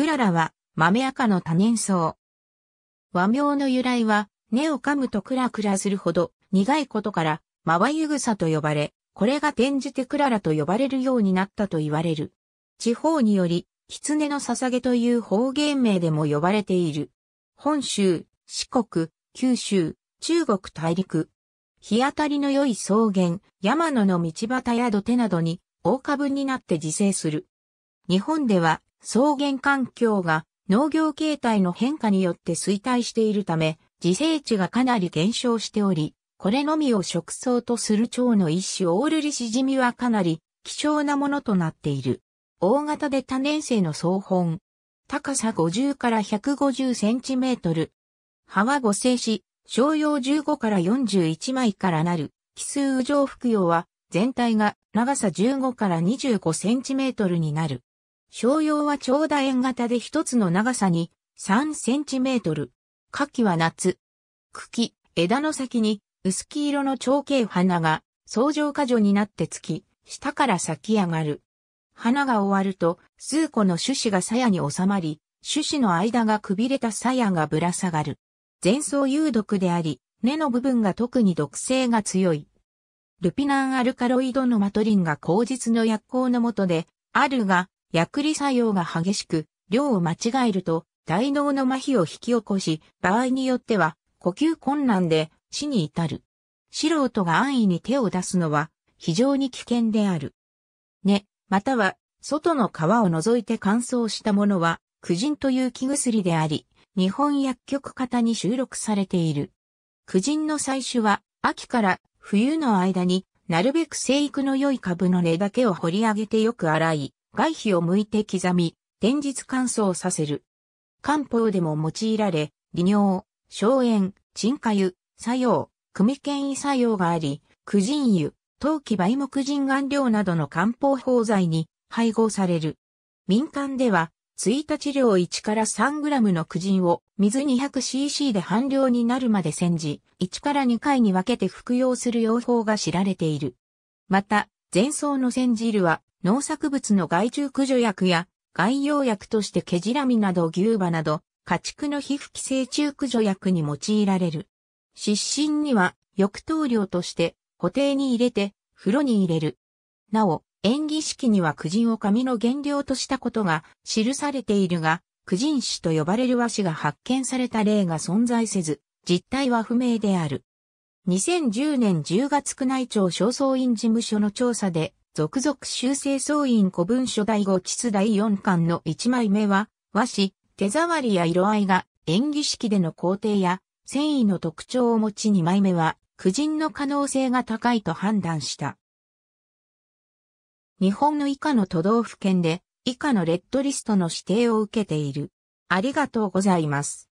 クララは豆赤の多年草。和名の由来は、根を噛むとクラクラするほど苦いことから、まわゆぐさと呼ばれ、これが転じてクララと呼ばれるようになったと言われる。地方により、狐の捧げという方言名でも呼ばれている。本州、四国、九州、中国大陸。日当たりの良い草原、山野の道端や土手などに、大株になって自生する。日本では草原環境が農業形態の変化によって衰退しているため、自生地がかなり減少しており、これのみを食草とする蝶の一種オールリシジミはかなり貴重なものとなっている。大型で多年生の草本。高さ50から150センチメートル。葉は五星し、商用15から41枚からなる。奇数上服用は全体が長さ15から25センチメートルになる。商用は長楕円型で一つの長さに3センチメートル。夏季は夏。茎、枝の先に薄黄色の長径花が相乗果樹になってつき、下から咲き上がる。花が終わると数個の種子が鞘に収まり、種子の間がくびれた鞘がぶら下がる。前奏有毒であり、根の部分が特に毒性が強い。ルピナンアルカロイドのマトリンが口実の薬効のもとで、あるが、薬理作用が激しく、量を間違えると、大脳の麻痺を引き起こし、場合によっては、呼吸困難で死に至る。素人が安易に手を出すのは、非常に危険である。ね、または、外の皮を除いて乾燥したものは、苦人という気薬であり、日本薬局型に収録されている。苦人の採取は、秋から冬の間になるべく生育の良い株の根だけを掘り上げてよく洗い、外皮を剥いて刻み、天日乾燥させる。漢方でも用いられ、利尿、消炎、鎮火油、作用、組権威作用があり、苦人油、陶器梅木人顔料などの漢方法剤に配合される。民間では、1日量1から 3g の苦人を水 200cc で半量になるまで煎じ、1から2回に分けて服用する用法が知られている。また、前奏の煎汁は農作物の害虫駆除薬や外用薬としてケジラミなど牛馬など家畜の皮膚寄生虫駆除薬に用いられる。湿疹には浴頭量として固定に入れて風呂に入れる。なお、演技式には苦人を紙の原料としたことが記されているが、苦人種と呼ばれる和紙が発見された例が存在せず、実態は不明である。2010年10月宮内庁正倉院事務所の調査で、続々修正総員古文書第5地図第4巻の1枚目は、和紙、手触りや色合いが演技式での工程や繊維の特徴を持ち2枚目は、苦人の可能性が高いと判断した。日本の以下の都道府県で以下のレッドリストの指定を受けている。ありがとうございます。